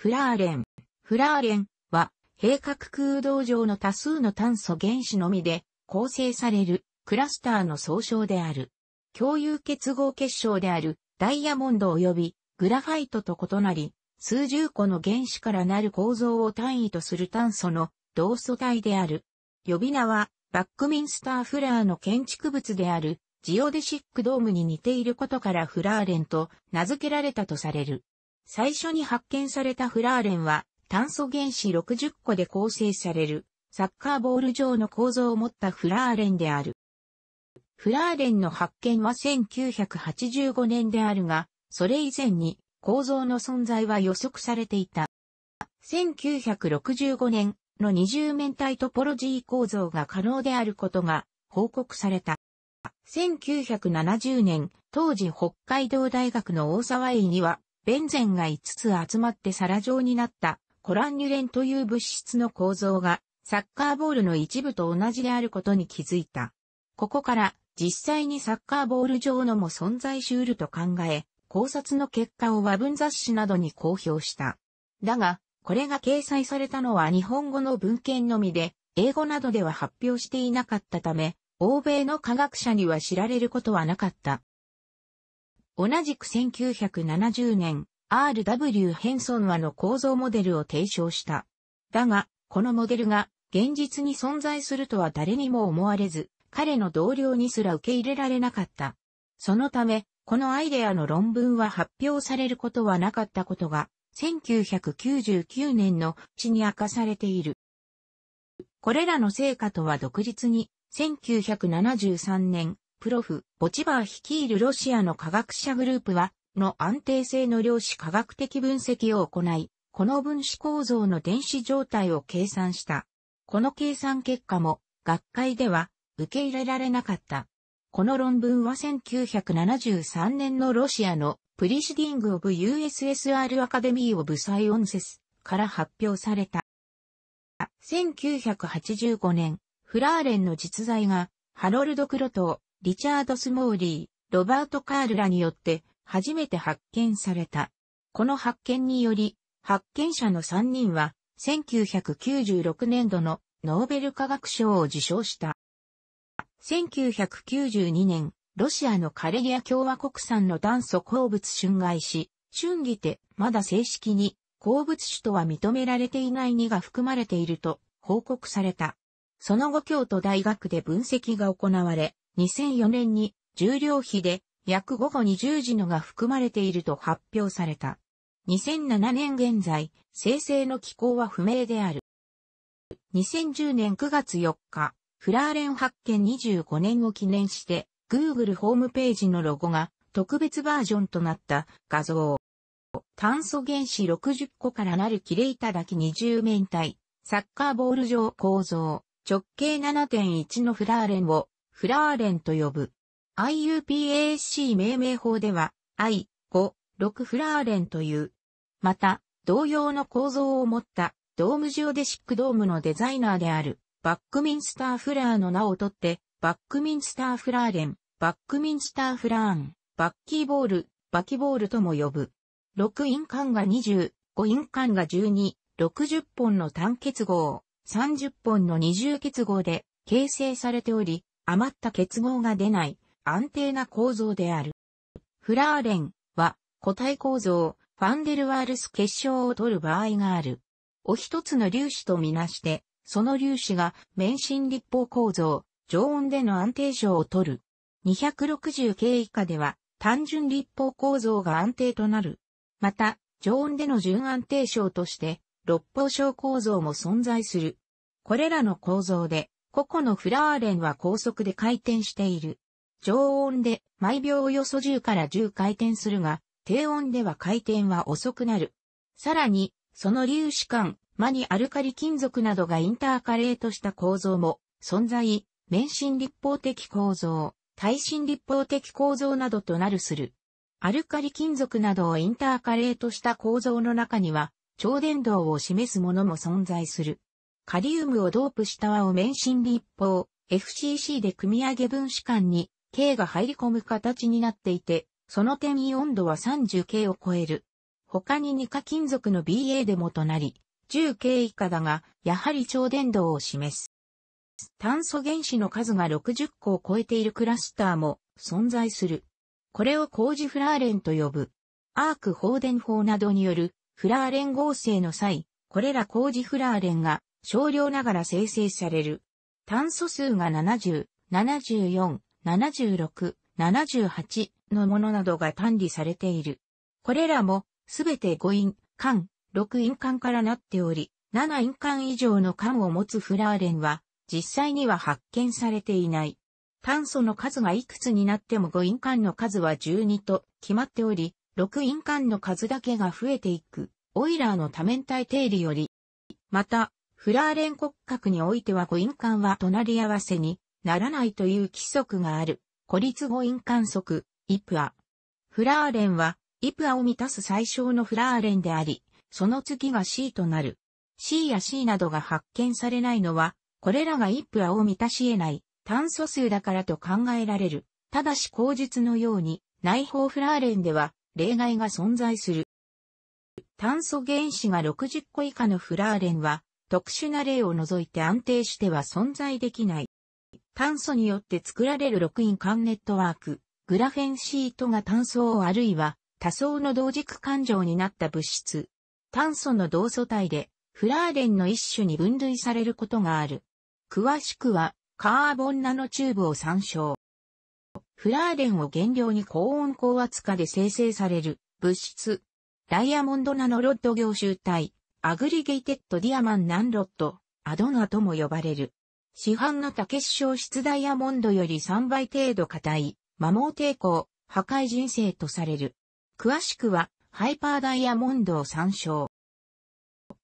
フラーレン。フラーレンは、閉角空洞上の多数の炭素原子のみで構成されるクラスターの総称である。共有結合結晶であるダイヤモンド及びグラファイトと異なり、数十個の原子からなる構造を単位とする炭素の同素体である。呼び名は、バックミンスターフラーの建築物であるジオデシックドームに似ていることからフラーレンと名付けられたとされる。最初に発見されたフラーレンは、炭素原子60個で構成される、サッカーボール状の構造を持ったフラーレンである。フラーレンの発見は1985年であるが、それ以前に構造の存在は予測されていた。1965年の二重面体トポロジー構造が可能であることが報告された。1970年、当時北海道大学の大沢医にはベンゼンが5つ集まって皿状になったコランニュレンという物質の構造がサッカーボールの一部と同じであることに気づいた。ここから実際にサッカーボール上のも存在しうると考え、考察の結果を和文雑誌などに公表した。だが、これが掲載されたのは日本語の文献のみで、英語などでは発表していなかったため、欧米の科学者には知られることはなかった。同じく1970年、R.W. ヘンソンはの構造モデルを提唱した。だが、このモデルが現実に存在するとは誰にも思われず、彼の同僚にすら受け入れられなかった。そのため、このアイデアの論文は発表されることはなかったことが、1999年の地に明かされている。これらの成果とは独立に、1973年、プロフ、ボチバー率いるロシアの科学者グループは、の安定性の量子科学的分析を行い、この分子構造の電子状態を計算した。この計算結果も、学会では、受け入れられなかった。この論文は1973年のロシアのプリシディング・オブ・ USSR アカデミー・オブ・サイオンセスから発表された。1985年、フラーレンの実在が、ハロルド・クロトー、リチャード・スモーリー、ロバート・カールらによって初めて発見された。この発見により、発見者の3人は1996年度のノーベル化学賞を受賞した。1992年、ロシアのカレリア共和国産の炭素鉱物春害し、春儀てまだ正式に鉱物種とは認められていない2が含まれていると報告された。その後京都大学で分析が行われ、2004年に重量比で約午後20時のが含まれていると発表された。2007年現在、生成の機構は不明である。2010年9月4日、フラーレン発見25年を記念して、Google ホームページのロゴが特別バージョンとなった画像。炭素原子60個からなる切れだき20面体、サッカーボール状構造、直径7.1のフラーレンをフラーレンと呼ぶ。IUPAC 命名法では、I、5、6フラーレンという。また、同様の構造を持ったドームジオデシックドームのデザイナーであるバックミンスターフラーの名をとって、バックミンスターフラーレン、バックミンスターフラーン、バッキーボール、バキボールとも呼ぶ。6印鑑が20、5印鑑が12、60本の単結合、30本の二重結合で形成されており、余った結合が出ない安定な構造である。フラーレンは固体構造、ファンデルワールス結晶を取る場合がある。お一つの粒子とみなして、その粒子が免震立方構造、常温での安定症を取る。260系以下では単純立方構造が安定となる。また、常温での純安定症として、六方症構造も存在する。これらの構造で、個々のフラーレンは高速で回転している。常温で毎秒およそ10から10回転するが、低温では回転は遅くなる。さらに、その粒子間、マニアルカリ金属などがインターカレートした構造も存在、免震立方的構造、耐震立方的構造などとなるする。アルカリ金属などをインターカレートした構造の中には、超伝導を示すものも存在する。カリウムをドープした和を免震立法、FCC で組み上げ分子間に K が入り込む形になっていて、その点に温度は 30K を超える。他に2価金属の BA でもとなり、10K 以下だが、やはり超伝導を示す。炭素原子の数が60個を超えているクラスターも存在する。これを工事フラーレンと呼ぶ。アーク放電法などによるフラーレン合成の際、これら工事フラーレンが少量ながら生成される。炭素数が70、74、76、78のものなどが管理されている。これらもすべて5因、間、6因間からなっており、7因間以上の間を持つフラーレンは実際には発見されていない。炭素の数がいくつになっても5因間の数は12と決まっており、6因間の数だけが増えていく、オイラーの多面体定理より。また、フラーレン骨格においては誤印鑑は隣り合わせにならないという規則がある。孤立誤印鑑則、イプア。フラーレンは、イプアを満たす最小のフラーレンであり、その次が C となる。C や C などが発見されないのは、これらがイプアを満たし得ない炭素数だからと考えられる。ただし口述のように、内包フラーレンでは例外が存在する。炭素原子が60個以下のフラーレンは、特殊な例を除いて安定しては存在できない。炭素によって作られる6因間ネットワーク、グラフェンシートが炭素をあるいは多層の同軸環状になった物質。炭素の同素体でフラーレンの一種に分類されることがある。詳しくはカーボンナノチューブを参照。フラーレンを原料に高温高圧化で生成される物質。ダイヤモンドナノロッド凝集体、アグリゲイテッドディアマンナンロット、アドナとも呼ばれる。市販の竹結晶質ダイヤモンドより3倍程度硬い、摩耗抵抗、破壊人生とされる。詳しくは、ハイパーダイヤモンドを参照。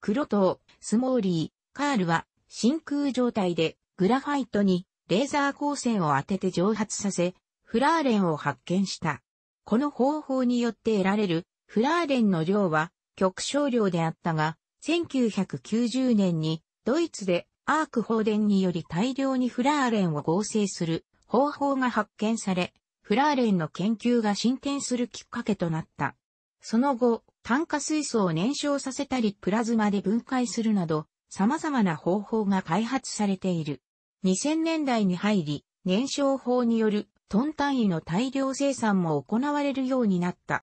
黒糖、スモーリー、カールは、真空状態で、グラファイトに、レーザー光線を当てて蒸発させ、フラーレンを発見した。この方法によって得られる、フラーレンの量は、極少量であったが、1990年にドイツでアーク放電により大量にフラーレンを合成する方法が発見され、フラーレンの研究が進展するきっかけとなった。その後、炭化水素を燃焼させたりプラズマで分解するなど、様々な方法が開発されている。2000年代に入り、燃焼法によるトン単位の大量生産も行われるようになった。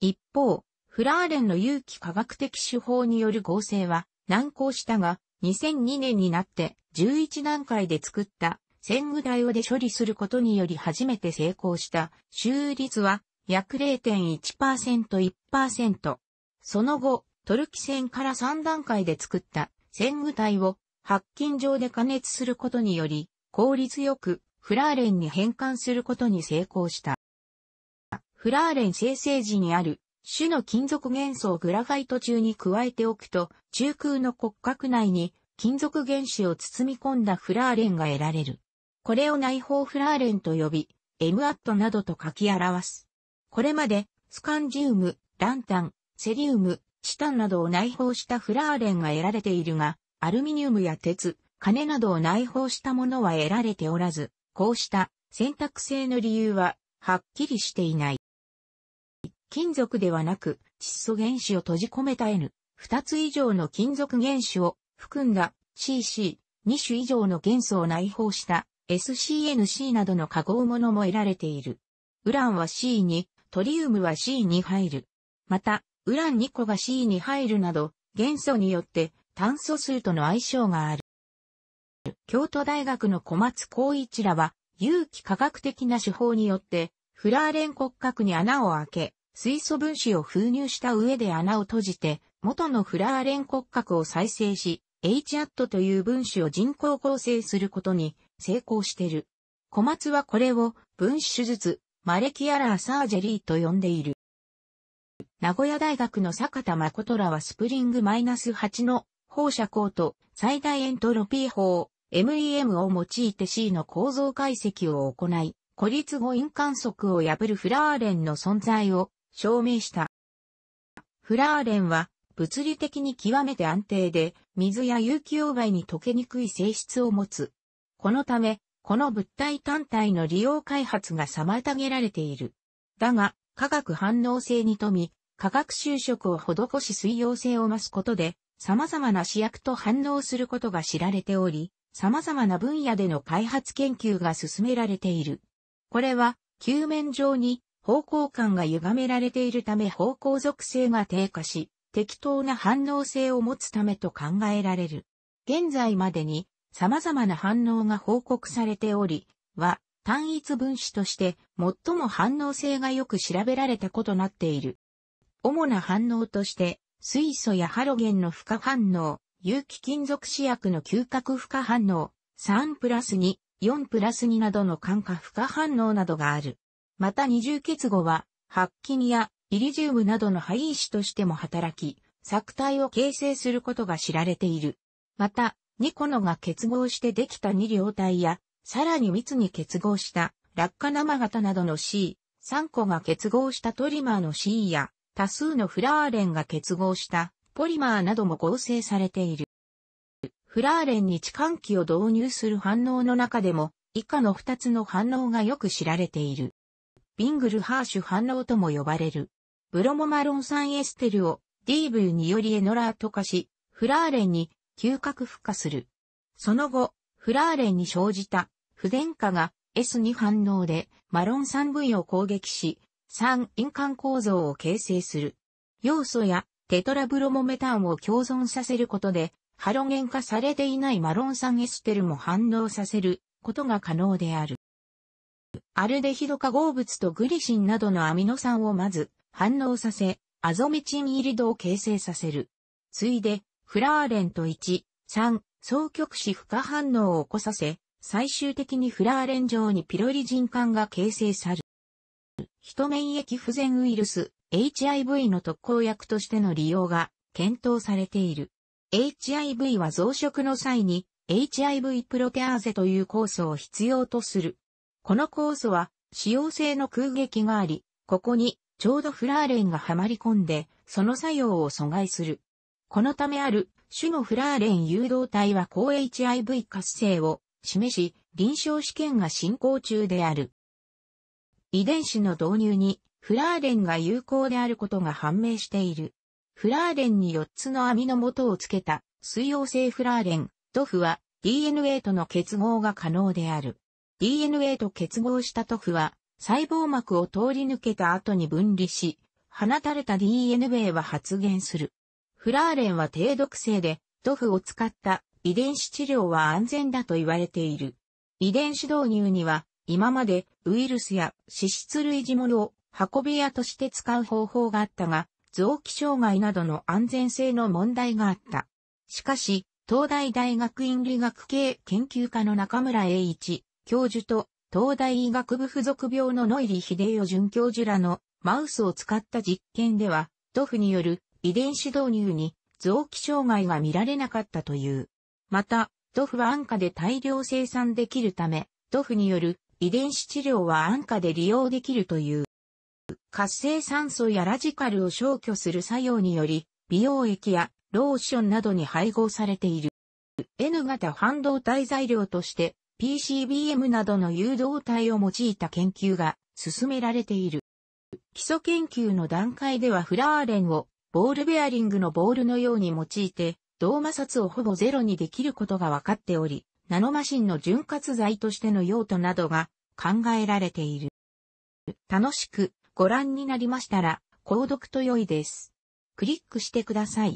一方、フラーレンの有機化学的手法による合成は難航したが、2002年になって11段階で作った線具台をで処理することにより初めて成功した収率は約0.1%、1%。その後、トルキ線から3段階で作った線具体を白金状で加熱することにより効率よくフラーレンに変換することに成功した。フラーレン生成時にある種の金属元素をグラファイト中に加えておくと、中空の骨格内に金属原子を包み込んだフラーレンが得られる。これを内包フラーレンと呼び、エムアットなどと書き表す。これまで、スカンジウム、ランタン、セリウム、チタンなどを内包したフラーレンが得られているが、アルミニウムや鉄、金などを内包したものは得られておらず、こうした選択性の理由ははっきりしていない。金属ではなく、窒素原子を閉じ込めた N、二つ以上の金属原子を含んだ CC、二種以上の元素を内包した SCNC などの化合物も得られている。ウランは C に、トリウムは C に入る。また、ウラン2個が C に入るなど、元素によって炭素数との相性がある。京都大学の小松光一らは、有機化学的な手法によって、フラーレン骨格に穴を開け、水素分子を封入した上で穴を閉じて、元のフラーレン骨格を再生し、h アットという分子を人工合成することに成功してる。小松はこれを分子手術、マレキアラーサージェリーと呼んでいる。名古屋大学の坂田誠らはスプリングマイナス -8 の放射光と最大エントロピー法 MEM を用いて C の構造解析を行い、孤立後因観測を破るフラーレンの存在を証明した。フラーレンは物理的に極めて安定で水や有機溶媒に溶けにくい性質を持つ。このため、この物体単体の利用開発が妨げられている。だが、化学反応性に富み、化学修飾を施し水溶性を増すことで、様々な試薬と反応することが知られており、様々な分野での開発研究が進められている。これは、球面上に方向感が歪められているため方向属性が低下し、適当な反応性を持つためと考えられる。現在までに様々な反応が報告されており、は単一分子として最も反応性がよく調べられたことなっている。主な反応として、水素やハロゲンの負荷反応、有機金属試薬の嗅覚負荷反応、3プラス2、4プラス2などの感化負荷反応などがある。また二重結合は、白金やイリジウムなどの灰石としても働き、作体を形成することが知られている。また、ニコノが結合してできた二両体や、さらに密に結合した落下生型などの C、三個が結合したトリマーの C や、多数のフラーレンが結合したポリマーなども合成されている。フラーレンに置換器を導入する反応の中でも、以下の二つの反応がよく知られている。ビングルハーシュ反応とも呼ばれる。ブロモマロン酸エステルを DV によりエノラート化し、フラーレンに嗅覚孵化する。その後、フラーレンに生じた不電化が S に反応でマロン酸 V を攻撃し、酸印環構造を形成する。要素やテトラブロモメタンを共存させることで、ハロゲン化されていないマロン酸エステルも反応させることが可能である。アルデヒド化合物とグリシンなどのアミノ酸をまず反応させ、アゾメチンイリドを形成させる。ついで、フラーレンと1、3、双極子負荷反応を起こさせ、最終的にフラーレン上にピロリ人管が形成される。人免疫不全ウイルス、HIV の特効薬としての利用が検討されている。HIV は増殖の際に HIV プロテアーゼという酵素を必要とする。このコースは、使用性の空撃があり、ここに、ちょうどフラーレンがはまり込んで、その作用を阻害する。このためある、種のフラーレン誘導体は高 HIV 活性を示し、臨床試験が進行中である。遺伝子の導入に、フラーレンが有効であることが判明している。フラーレンに4つの網の元をつけた、水溶性フラーレン、ドフは DNA との結合が可能である。DNA と結合した塗布は、細胞膜を通り抜けた後に分離し、放たれた DNA は発現する。フラーレンは低毒性で、塗布を使った遺伝子治療は安全だと言われている。遺伝子導入には、今までウイルスや脂質類似物を運び屋として使う方法があったが、臓器障害などの安全性の問題があった。しかし、東大大学院理学系研究科の中村栄一教授と東大医学部附属病のノイリ秀夫准教授らのマウスを使った実験では、ドフによる遺伝子導入に臓器障害が見られなかったという。また、ドフは安価で大量生産できるため、ドフによる遺伝子治療は安価で利用できるという。活性酸素やラジカルを消去する作用により、美容液やローションなどに配合されている。N 型半導体材料として PCBM などの誘導体を用いた研究が進められている。基礎研究の段階ではフラーレンをボールベアリングのボールのように用いて、銅摩擦をほぼゼロにできることが分かっており、ナノマシンの潤滑剤としての用途などが考えられている。楽しくご覧になりましたら、購読と良いです。クリックしてください。